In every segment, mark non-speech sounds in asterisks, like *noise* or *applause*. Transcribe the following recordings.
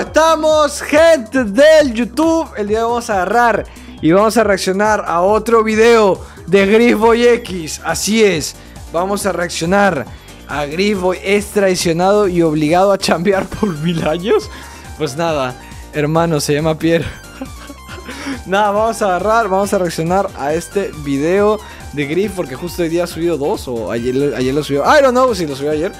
estamos, gente del YouTube? El día de hoy vamos a agarrar y vamos a reaccionar a otro video de Boy X. Así es, vamos a reaccionar a Grisboy es traicionado y obligado a chambear por mil años. Pues nada, hermano, se llama Pierre. *laughs* nada, vamos a agarrar, vamos a reaccionar a este video de Gris porque justo hoy día ha subido dos o ayer, ayer lo subió. I don't know si lo subió ayer.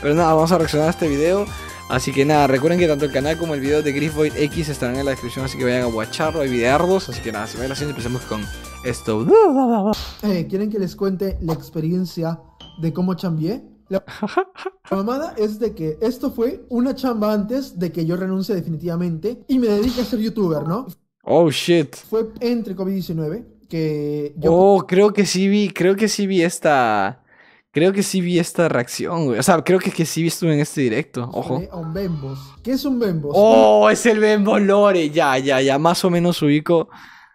Pero nada, vamos a reaccionar a este video. Así que nada, recuerden que tanto el canal como el video de Griffith X estarán en la descripción, así que vayan a watcharlo, y videardos, así que nada, sin más y empecemos con esto. Eh, ¿Quieren que les cuente la experiencia de cómo chambié? La *laughs* mamada es de que esto fue una chamba antes de que yo renuncie definitivamente y me dedique a ser youtuber, ¿no? Oh, shit. Fue entre COVID-19 que yo... Oh, creo que sí vi, creo que sí vi esta Creo que sí vi esta reacción, güey. O sea, creo que, sí vi estuve en este directo. Ojo. un Bembos. ¿Qué es un Bembos? ¡Oh! Es el Bembos Lore. Ya, ya, ya. Más o menos ubico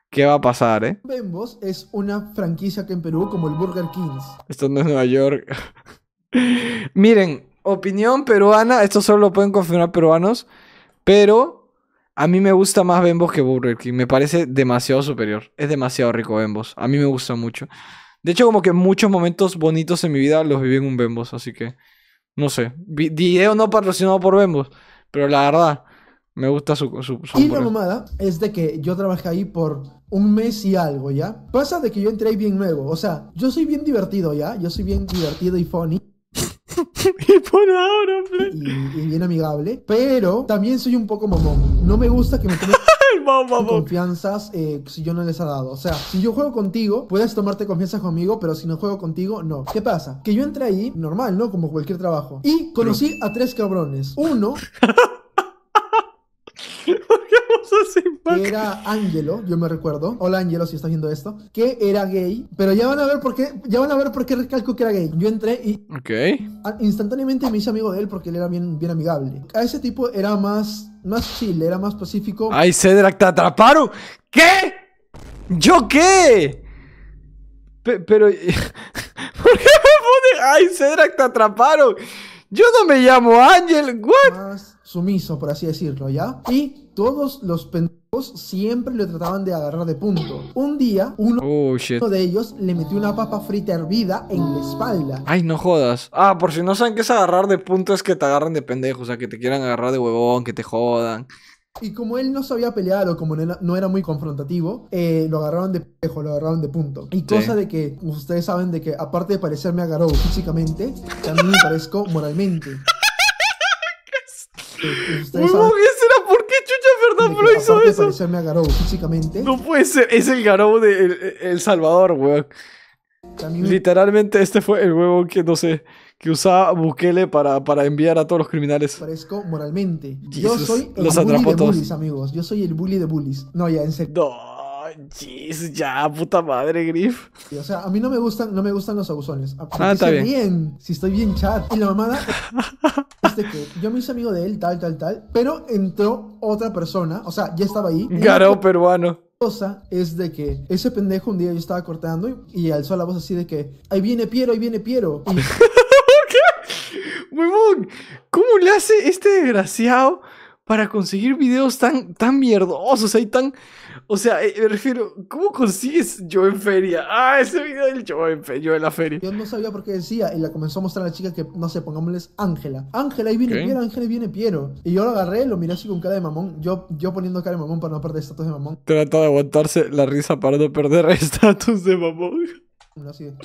qué va a pasar, ¿eh? Bembos es una franquicia que en Perú como el Burger Kings. Esto no es Nueva York. *laughs* Miren, opinión peruana. Esto solo lo pueden confirmar peruanos. Pero a mí me gusta más Bembos que Burger King. Me parece demasiado superior. Es demasiado rico Bembos. A mí me gusta mucho. De hecho, como que muchos momentos bonitos en mi vida los viví en un Bembos, así que no sé. Video no patrocinado por Bembos, pero la verdad, me gusta su... su, y la mamada es de que yo trabajé ahí por un mes y algo, ¿ya? Pasa de que yo entré ahí bien nuevo, o sea, yo soy bien divertido, ¿ya? Yo soy bien divertido y funny. *laughs* y por ahora, y, bien amigable. Pero también soy un poco momón. No me gusta que me tomen *laughs* confianzas eh, si yo no les ha dado. O sea, si yo juego contigo, puedes tomarte confianza conmigo, pero si no juego contigo, no. ¿Qué pasa? Que yo entré ahí, normal, ¿no? Como cualquier trabajo. Y conocí a tres cabrones. Uno. *laughs* que Era Ángelo, yo me recuerdo. Hola Ángelo, si estás viendo esto. Que era gay. Pero ya van a ver por qué. Ya van a ver por qué recalco que era gay. Yo entré y. Instantáneamente me hice amigo de él porque él era bien, bien amigable. A ese tipo era más. Más chill, era más pacífico. ¡Ay, Cedric, te atraparon! ¿Qué? ¿Yo qué? pero. *laughs* ¿Por qué me pone? ¡Ay, Cedric, te atraparon! Yo no me llamo Ángel, ¿what? sumiso, por así decirlo, ¿ya? Y todos los pendejos siempre le trataban de agarrar de punto. Un día, uno, oh, de ellos le metió una papa frita hervida en la espalda. Ay, no jodas. Ah, por si no saben qué es agarrar de punto, es que te agarran de pendejos, o sea, que te quieran agarrar de huevón, que te jodan. Y como él no sabía pelear o como no era muy confrontativo, eh, lo agarraron de pejo, lo agarraron de punto. Y cosa de que ustedes saben de que aparte de parecerme a Garou físicamente, también me parezco moralmente. *laughs* Eh, qué chucha chucha, lo hizo eso. Parecerme a Garou físicamente. No puede ser, es el Garou de El, el Salvador, weón. Literalmente este fue el huevo que, no sé, que usaba Bukele para, para enviar a todos los criminales. Parezco moralmente. Yo soy el los bully de bullies, amigos. Yo soy el bully de bullies. No, ya, en serio. No. Jeez, ya, puta madre, Griff. o sea, a mí no me gustan, no me gustan los abusones. ah, está bien. Si estoy bien chat. Y la mamada *laughs* es que yo me hice amigo de él, tal, tal, tal. Pero entró otra persona, o sea, ya estaba ahí. Garo peruano es de que ese pendejo un día yo estaba cortando y, alzó la voz así de que, ahí viene Piero, ahí viene Piero. *laughs* ¿cómo le hace este desgraciado? para conseguir videos tan, tan mierdosos y tan... O sea, eh, me refiero, ¿cómo consigues yo en feria? Ah, ese video del yo en, yo en la feria. Yo no sabía por qué decía y la comenzó a mostrar a la chica que, no sé, pongámosles Ángela. Ángela, ahí viene Piero, Ángela, ahí viene Piero. Y yo lo agarré, lo miré así con cara de mamón, yo, yo poniendo cara de mamón para no perder estatus de mamón. Trata de aguantarse la risa para no perder *laughs* estatus de mamón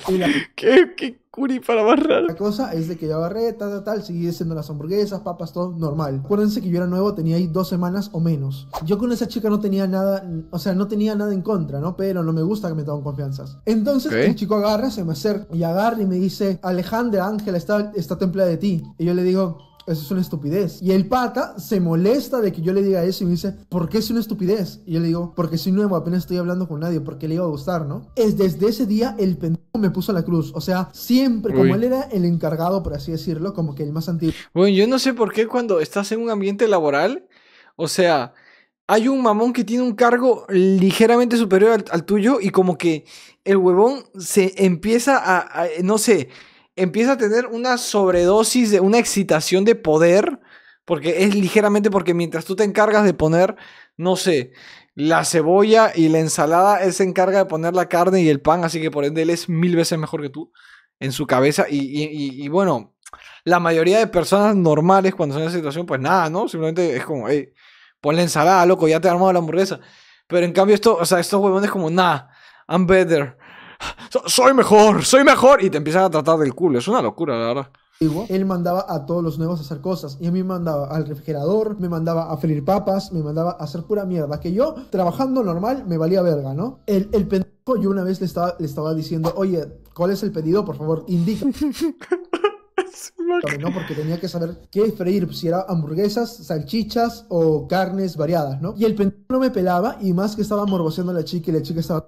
la... *laughs* ¿Qué, curi para La cosa es de que yo agarré, tal, tal, tal, seguí las hamburguesas, papas, todo normal. Acuérdense que yo era nuevo, tenía ahí dos semanas o menos. Yo con esa chica no tenía nada, o sea, no tenía nada en contra, ¿no? Pero no me gusta que me tomen confianzas. Entonces el chico agarra, se me acerca y agarra y me dice, Alejandra, Ángela, está, está templada de ti. Y yo le digo, eso es una estupidez. Y el pata se molesta de que yo le diga eso y me dice, ¿por qué es una estupidez? Y yo le digo, porque soy nuevo, apenas estoy hablando con nadie, porque le iba a gustar, ¿no? Es desde ese día el pendejo me puso la cruz. O sea, siempre, como él era el encargado, por así decirlo, como que el más antiguo. Bueno, yo no sé por qué cuando estás en un ambiente laboral, o sea, hay un mamón que tiene un cargo ligeramente superior al, tuyo y como que el huevón se empieza a no sé, empieza a tener una sobredosis de una excitación de poder, porque es ligeramente porque mientras tú te encargas de poner, no sé, la cebolla y la ensalada, él se encarga de poner la carne y el pan, así que por ende él es mil veces mejor que tú en su cabeza. Y, bueno, la mayoría de personas normales cuando son en esa situación, pues nada, ¿no? Simplemente es como, hey, pon la ensalada, loco, ya te ha armado la hamburguesa. Pero en cambio esto, o sea, estos huevones como, nah, I'm better, soy mejor, soy mejor, y te empiezan a tratar del culo. Es una locura, la verdad. Él mandaba a todos los nuevos a hacer cosas. Y a mí me mandaba al refrigerador, me mandaba a freír papas, me mandaba a hacer pura mierda. Que yo, trabajando normal, me valía verga, ¿no? El, el pendejo, yo una vez le estaba, le estaba diciendo, oye, ¿cuál es el pedido? Por favor, indica. *laughs* Porque tenía que saber qué freír, si era hamburguesas, salchichas o carnes variadas, ¿no? Y el pendejo no me pelaba y más que estaba morboseando a la chica y la chica estaba...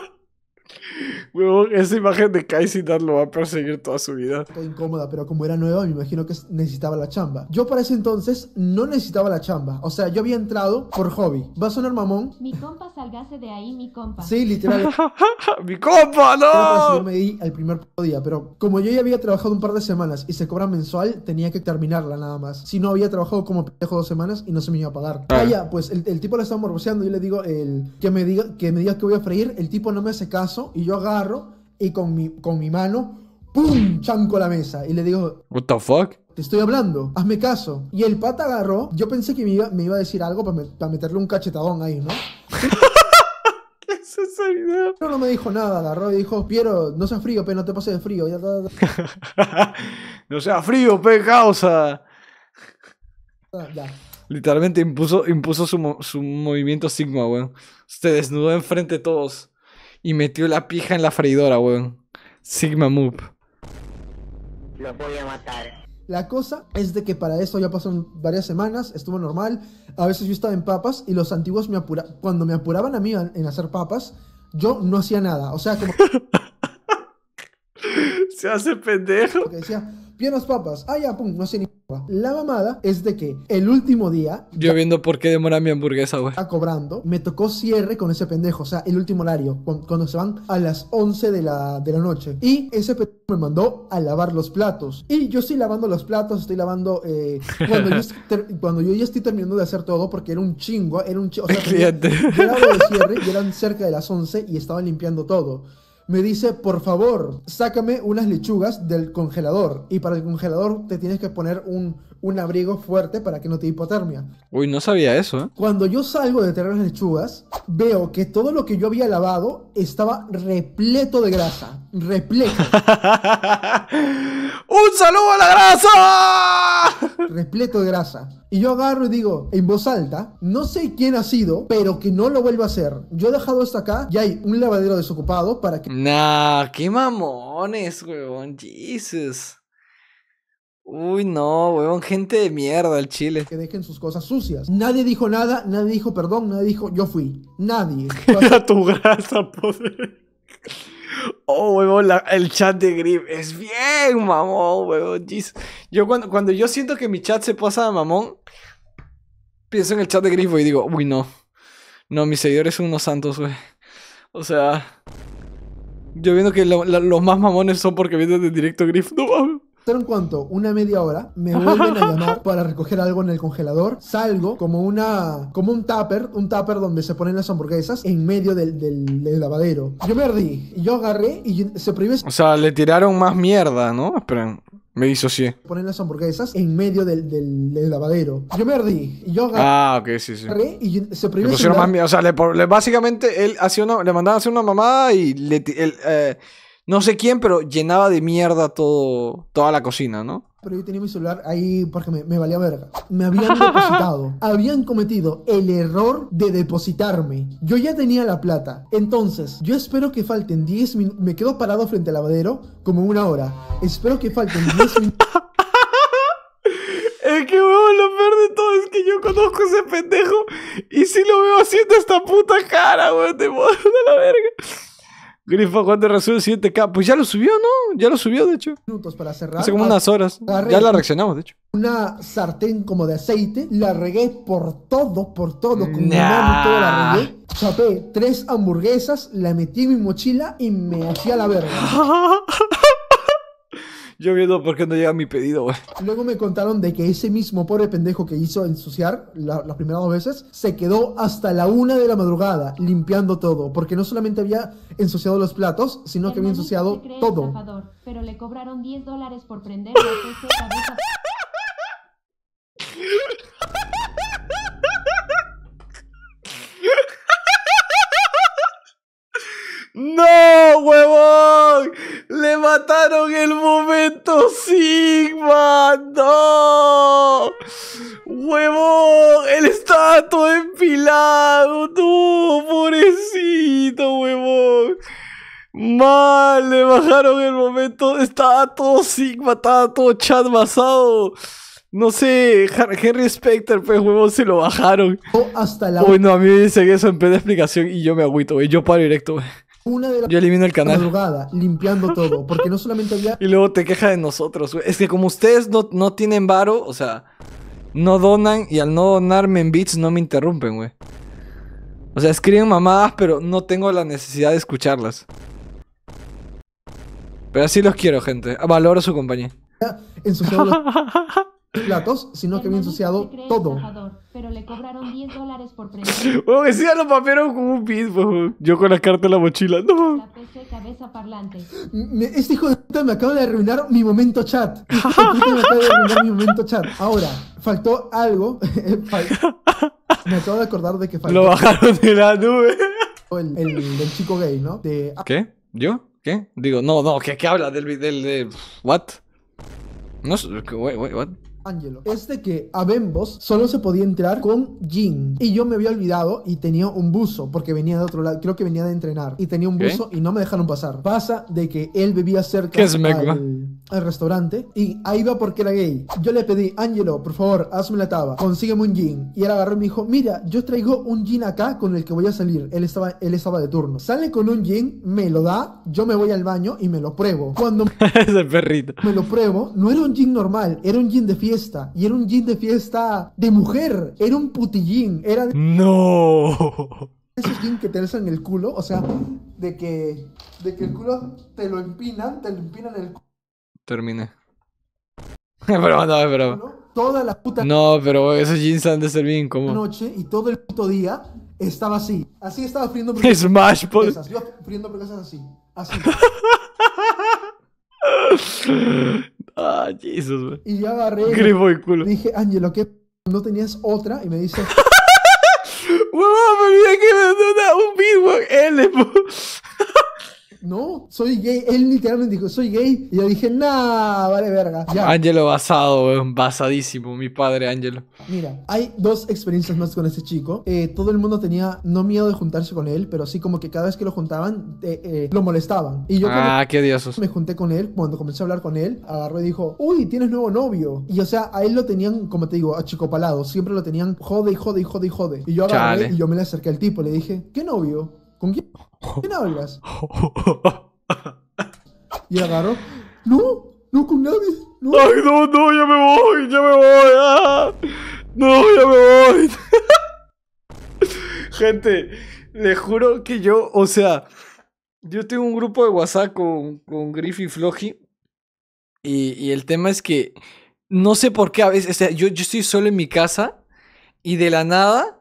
esa imagen de Kai lo va a perseguir toda su vida. Estoy incómoda, pero como era nueva, me imagino que necesitaba la chamba. Yo para ese entonces no necesitaba la chamba. O sea, yo había entrado por hobby. Va a sonar mamón. Mi compa salgase de ahí, mi compa. Sí, literal. *laughs* ¡Mi compa, no! Yo me di al primer día, pero como yo ya había trabajado un par de semanas y se cobra mensual, tenía que terminarla nada más. Si no, había trabajado como pendejo dos semanas y no se me iba a pagar. Ah. Vaya, pues el, tipo la estaba Y Yo le digo el, que, me diga, que me digas que voy a freír. El tipo no me hace caso y yo agarro ah, y con mi, con mi mano, ¡pum! chanco la mesa. Y le digo, ¿What the fuck? Te estoy hablando, hazme caso. Y el pata agarró, yo pensé que me iba, a decir algo para, meterle un cachetadón ahí, ¿no? *laughs* ¿Qué es esa idea? Pero no me dijo nada, agarró y dijo, Piero, no seas frío, pero no te pases de frío. *laughs* no seas frío, pe, causa. Literalmente impuso, impuso su, su movimiento Sigma, weón. Se desnudó enfrente de todos y metió la pija en la freidora, weón. Sigma Move. Lo voy a matar. La cosa es de que para eso ya pasaron varias semanas, estuvo normal. A veces yo estaba en papas y los antiguos me apuraban. Cuando me apuraban a mí en hacer papas, yo no hacía nada. O sea, como. *laughs* Se hace pendejo. que decía, las papas. Ah, ya, pum, no sé ni la mamada es de que el último día. Yo viendo por qué demora mi hamburguesa, güey. Está cobrando. Me tocó cierre con ese pendejo. O sea, el último horario. Cuando se van a las 11 de la, de la noche. Y ese pendejo me mandó a lavar los platos. Y yo estoy lavando los platos. Estoy lavando. Eh, *laughs* cuando, yo ya estoy terminando de hacer todo. Porque era un chingo. Era un chingo. O sea, *laughs* de cierre y eran cerca de las 11 y estaba limpiando todo me dice, por favor, sácame unas lechugas del congelador. Y para el congelador te tienes que poner un un abrigo fuerte para que no te hipotermia. Uy, no sabía eso, ¿eh? Cuando yo salgo de tener las lechugas, veo que todo lo que yo había lavado estaba repleto de grasa. Repleto. *laughs* ¡Un saludo a la grasa! repleto de grasa. Y yo agarro y digo, en voz alta, no sé quién ha sido, pero que no lo vuelva a hacer. Yo he dejado esto acá y hay un lavadero desocupado para que... Nah, qué mamones, weón. Jesus. Uy, no, weón, gente de mierda el Chile. Que dejen sus cosas sucias. Nadie dijo nada, nadie dijo perdón, nadie dijo yo fui. Nadie. *laughs* tu grasa, pobre Oh, weón, el chat de Grip es bien, mamón, weón. Yo cuando, cuando yo siento que mi chat se pasa de mamón, pienso en el chat de Grip y digo, uy, no. No, mis seguidores son unos santos, weón. O sea, yo viendo que los más mamones son porque vienen de directo Grif. *laughs* No mames en cuanto Una media hora. Me vuelven a llamar *laughs* para recoger algo en el congelador. Salgo como una. como un tupper. Un tupper donde se ponen las hamburguesas en medio del, del, lavadero. Yo me perdí. Yo agarré y se prohíbe. O sea, le tiraron más mierda, ¿no? Esperen. Me hizo sí Ponen las hamburguesas en medio del, del, lavadero. Yo me ardí. yo agarré. Ah, ok, sí, sí. y se prohibió. pusieron más O sea, le, básicamente él hacía una, le mandaba a hacer una mamada y le. Eh, no sé quién, pero llenaba de mierda todo, toda la cocina, ¿no? Pero yo tenía mi celular ahí porque me, valía verga. Me habían depositado. *laughs* habían cometido el error de depositarme. Yo ya tenía la plata. Entonces, yo espero que falten 10 minutos. Me quedo parado frente al lavadero como una hora. Espero que falten 10 minutos. *laughs* Es que, weón, lo peor de todo es que yo conozco a ese pendejo y si lo veo haciendo esta puta cara, weón, te a la verga. Grifo, ¿cuándo resuelve el siguiente K? Pues ya lo subió, ¿no? Ya lo subió, de hecho. Minutos para cerrar. Hace como unas horas. ya la reaccionamos, de hecho. Una sartén como de aceite, la regué por todo, por todo, Como la regué. Chapé tres hamburguesas, la metí en mi mochila y me hacía la verga. *laughs* Yo viendo por qué no llega mi pedido, güey. Luego me contaron de que ese mismo pobre pendejo que hizo ensuciar las primeras dos veces se quedó hasta la una de la madrugada limpiando todo, porque no solamente había ensuciado los platos, sino que había ensuciado todo. pero le cobraron 10 dólares por *laughs* ¡No, huevón! ¡Le mataron el todo Sigma! ¡No! ¡Huevón! ¡Él estaba todo empilado! ¡No! ¡Pobrecito, huevón! Mal, le bajaron el momento. Estaba todo Sigma, estaba todo chat basado. No sé, Henry Specter, pues huevón, se lo bajaron. hasta la. Uy, a mí me dicen eso en vez de explicación y yo me agüito, Yo paro directo, una de Yo elimino el canal. limpiando todo, porque no solamente había... *laughs* Y luego te queja de nosotros, güey. Es que como ustedes no, tienen varo, o sea, no donan y al no donarme en bits no me interrumpen, güey. O sea, escriben mamadas, pero no tengo la necesidad de escucharlas. Pero así los quiero, gente. Valoro su compañía. En su *laughs* platos, sino que había ensuciado todo. Pero le cobraron 10 dólares por prender. Oh, *laughs* ese lo papearon un Yo con la carta en la mochila. No. La PC cabeza parlante. este hijo de puta me acaba de arruinar mi momento chat. Este me acaba de arruinar mi momento chat. Ahora, faltó algo. *laughs* me acabo de acordar de que faltó. Lo bajaron de la nube. El, el del chico gay, ¿no? De... ¿Qué? ¿Yo? ¿Qué? Digo, no, no, ¿qué, qué habla del, del, del... Eh, ¿What? No, what? Ángelo es de que a Bembos solo se podía entrar con gin Y yo me había olvidado y tenía un buzo, porque venía de otro lado, creo que venía de entrenar. Y tenía un buzo y no me dejaron pasar. Pasa de que él bebía cerca es al, al, restaurante y ahí va porque era gay. Yo le pedí, Ángelo por favor, hazme la taba, consígueme un jean Y él agarró y me dijo, mira, yo traigo un jean acá con el que voy a salir. Él estaba, él estaba de turno. Sale con un jean me lo da, yo me voy al baño y me lo pruebo. Cuando... *laughs* Ese perrito. Me lo pruebo, no era un jean normal, era un gin de fiesta y era un jean de fiesta de mujer. Era un putillín. Era. De... ¡No! Esos jeans que te alzan el culo, o sea, de que, de que el culo te lo empinan, te lo empinan el culo. Terminé. *laughs* pero no, pero. Toda la puta. No, pero esos jeans han de ser bien como. Noche y todo el puto día estaba así. Así estaba friendo Porque... *laughs* Smash, por... Yo friendo así. Así. *laughs* Ah, Jesus, güey. Y ya agarré. Grifo y culo. Dije, Ángelo, ¿qué? ¿No tenías otra? Y me dice. *laughs* Huevón, me olvidé que me mandó un beatbox L, no, soy gay. Él literalmente dijo, soy gay. Y yo dije, nah, vale verga. Ángelo basado, basadísimo, mi padre Ángelo. Mira, hay dos experiencias más con este chico. Eh, todo el mundo tenía, no miedo de juntarse con él, pero así como que cada vez que lo juntaban, eh, eh, lo molestaban. Y yo ah, qué diosos me junté con él, cuando comencé a hablar con él, agarró y dijo, uy, tienes nuevo novio. Y o sea, a él lo tenían, como te digo, a chico palado Siempre lo tenían jode y jode y jode y jode. Y yo agarré y yo me le acerqué al tipo, le dije, ¿qué novio? ¿Con quién, quién hablas? Y agarró. No, no con nadie. Ay, no, no, ya me voy, ya me voy. Ah. no, ya me voy. *laughs* Gente, le juro que yo, o sea, yo tengo un grupo de WhatsApp con, con Griffy Floji. Y, y, el tema es que no sé por qué a veces, o sea, yo, yo estoy solo en mi casa y de la nada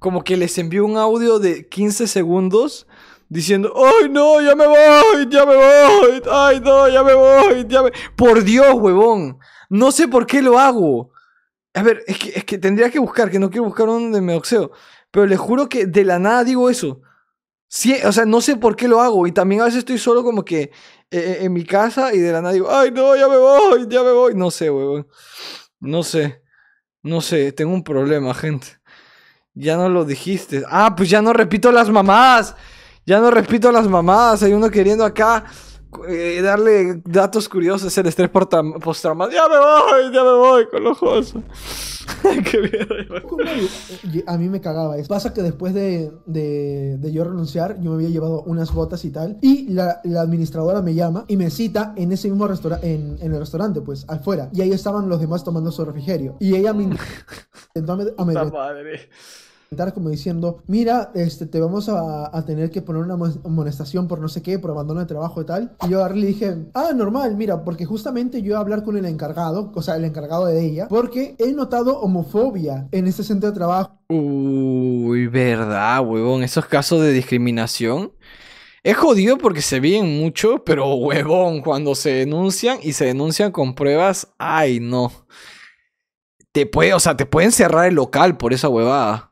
como que les envió un audio de 15 segundos diciendo, ¡ay no, ya me voy, ya me voy! ¡Ay no, ya me voy, ya me... Por Dios, huevón, no sé por qué lo hago. A ver, es que, tendría que buscar, que no quiero buscar donde me oxeo Pero les juro que de la nada digo eso. Sí, o sea, no sé por qué lo hago. Y también a veces estoy solo como que eh, eh, en mi casa y de la nada digo, ay, no, ya me voy, ya me voy. No sé, huevón. No sé. No sé, tengo un problema, gente. Ya no lo dijiste. Ah, pues ya no repito las mamás. Ya no repito las mamás. Hay uno queriendo acá eh, darle datos curiosos. El estrés postraumático. Ya me voy, ya me voy con los ojos. *laughs* a mí me cagaba eso. Pasa que después de, de, yo renunciar, yo me había llevado unas botas y tal. Y la, administradora me llama y me cita en ese mismo restaurante, en, el restaurante, pues, afuera. Y ahí estaban los demás tomando su refrigerio. Y ella me *laughs* intentó a, como diciendo, mira, este, te vamos a, tener que poner una amonestación por no sé qué, por abandono de trabajo y tal. Y yo a le dije, ah, normal, mira, porque justamente yo iba a hablar con el encargado, o sea, el encargado de ella, porque he notado homofobia en este centro de trabajo. Uy, verdad, huevón, esos casos de discriminación. Es jodido porque se vienen mucho, pero huevón, cuando se denuncian y se denuncian con pruebas, ay no. Te puede, o sea, te pueden cerrar el local por esa huevada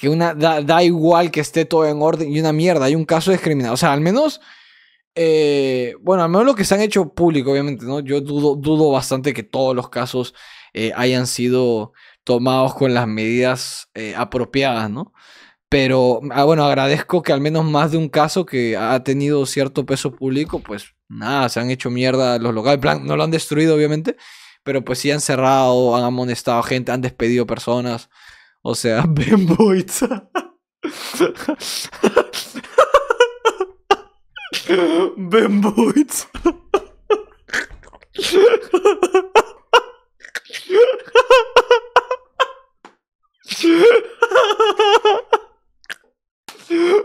que una, da, igual que esté todo en orden y una mierda, hay un caso discriminado. O sea, al menos, eh, bueno, al menos lo que se han hecho público, obviamente, ¿no? Yo dudo, bastante que todos los casos eh, hayan sido tomados con las medidas eh, apropiadas, ¿no? Pero, ah, bueno, agradezco que al menos más de un caso que ha tenido cierto peso público, pues nada, se han hecho mierda los locales, plan, no lo han destruido, obviamente, pero pues sí han cerrado, han amonestado a gente, han despedido personas. O sea, *laughs* Ben Boitz. ben Boitz.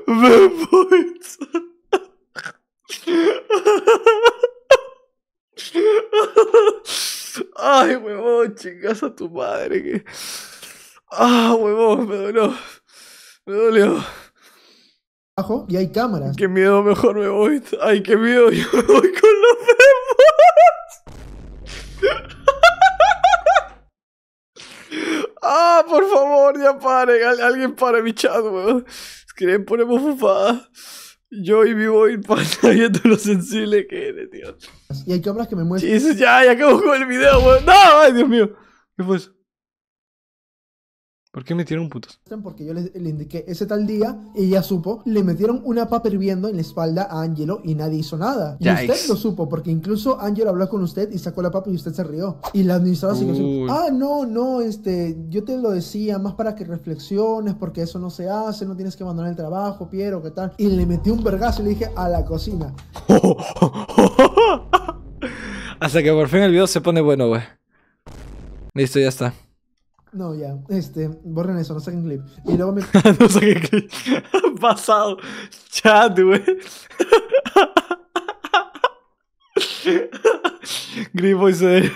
Ben Boitz. Ay, huevón, chingas a tu madre que... ¡Ah, huevón! Me dolió. Me dolió. y hay cámaras. ¡Qué miedo! Mejor me voy. ¡Ay, qué miedo! Yo me voy con los demás. *laughs* ¡Ah, por favor! Ya paren. alguien para mi chat, huevón. Quieren ponemos fufada. Yo y mi boy para viendo lo sensible que eres, tío. Y hay cámaras que me muestran. sí, ya, ya acabo con el video, weón. ¡No! ¡Ay, Dios mío! ¿Qué fue eso? ¿Por qué metieron putos? Porque yo le, indiqué ese tal día y ella supo. Le metieron una papa hirviendo en la espalda a Angelo y nadie hizo nada. Y usted lo supo porque incluso Angelo habló con usted y sacó la papa y usted se rió. Y la administradora siguió así. Ah, no, no, este, yo te lo decía más para que reflexiones porque eso no se hace, no tienes que abandonar el trabajo, Piero, ¿qué tal? Y le metí un vergazo y le dije a la cocina. *laughs* Hasta que por fin el video se pone bueno, güey. Listo, ya está. No, ya, este, borren eso, no saquen clip. Y luego me. *laughs* no saquen clip. *laughs* Pasado. Chat, güey. Grifo y se.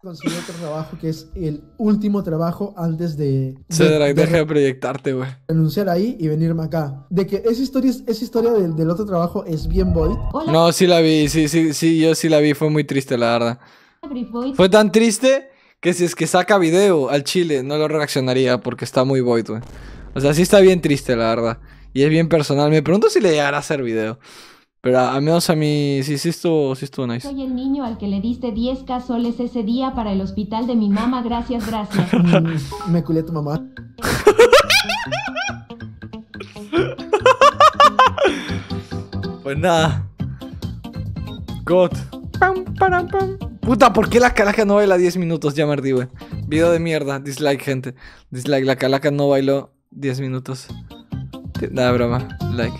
Consiguió otro trabajo que es el último trabajo antes de. Cedric, deja de proyectarte, güey. Renunciar ahí y venirme acá. De que esa historia, esa historia del, del otro trabajo es bien void. No, sí la vi, sí, sí, sí, yo sí la vi, fue muy triste, la verdad. Fue tan triste que si es que saca video al chile, no lo reaccionaría porque está muy void, O sea, sí está bien triste, la verdad. Y es bien personal. Me pregunto si le llegará a hacer video. Pero al menos a mí sí, sí estuvo, sí estuvo nice. Soy el niño al que le diste 10 casoles ese día para el hospital de mi mamá. Gracias, gracias. *laughs* me culé a tu mamá. pues nada. God. Puta, ¿por qué la calaca no baila 10 minutos? Ya me ardí, güey. Video de mierda. Dislike, gente. Dislike, la calaca no bailó 10 minutos. Nada, broma. Like.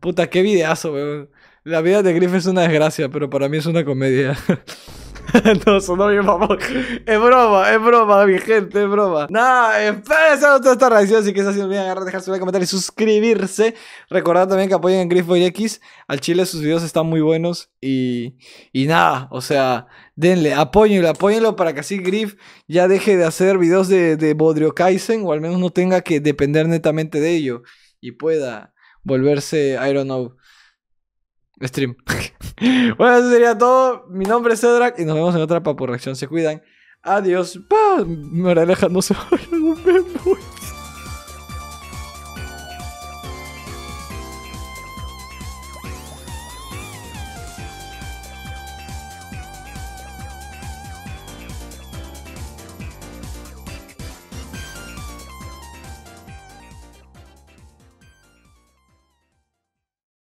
Puta, qué videazo, weón. La vida de Griff es una desgracia, pero para mí es una comedia. *laughs* *laughs* no, sonó bien mamón. Es broma, es broma, mi gente, es broma. Nada, empezamos toda esta reacción. Si quieres es así, no olviden dejar su like, comentar y suscribirse. Recordad también que apoyen a Griffboy X. Al chile sus videos están muy buenos. Y, y nada, o sea, denle, apóyenlo, apóyenlo para que así Griff ya deje de hacer videos de, de Bodrio Kaisen. O al menos no tenga que depender netamente de ello. Y pueda volverse, I don't know Stream. *laughs* bueno, eso sería todo. Mi nombre es Cedrak y nos vemos en otra por reacción. Se cuidan. Adiós. Pa, aleja, *laughs* No se